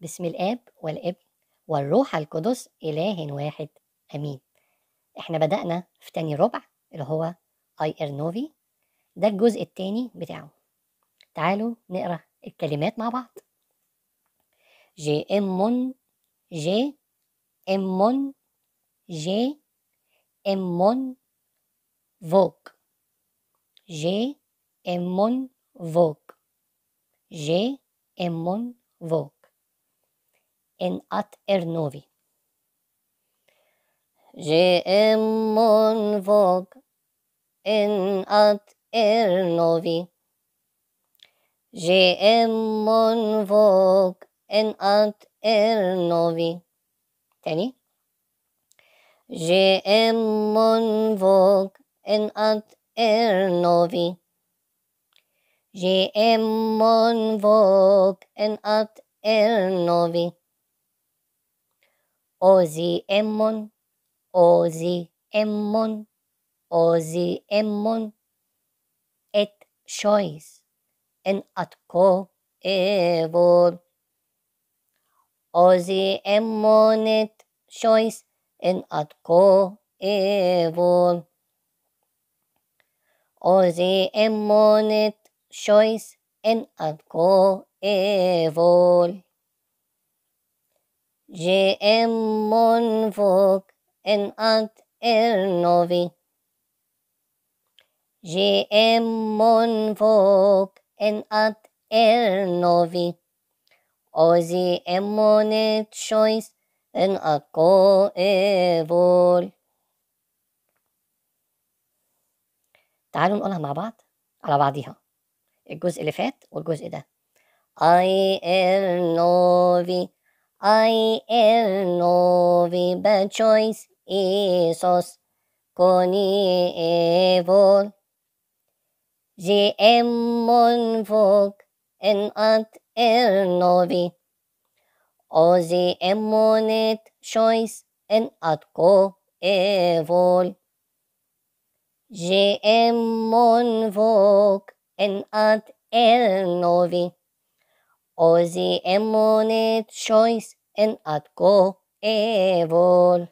باسم الآب والابن والروح القدس إله واحد أمين احنا بدأنا في تاني ربع اللي هو اي ار نوفي ده الجزء التاني بتاعه تعالوا نقرا الكلمات مع بعض جي امون جي امون جي امون فوق جي امون فوق جي امون فوق en at ernovi. Je em mon vog en at ernovi. Je em mon vog en at ernovi. تاني Je em mon vog en at ernovi. Je em mon vog en at ernovi. Ozyemon, Ozyemon, Ozyemon, et choice, and atko co ever. Ozyemon et choice, and atko co ever. Ozyemon et choice, and atko co Gjemon våg en allt er novi. Gjemon våg en allt er novi. Ozi emonet chois en ako evol. تعالوا نقولها مع بعض على بعضيها الجزء اللي فات والجزء ده I am novi I am know we bad choice Isos koni evil. Ji emmon vog en at er novi, we. O choice en at ko evil. Ji emmon vog en at er novi, we. O choice en atko evol.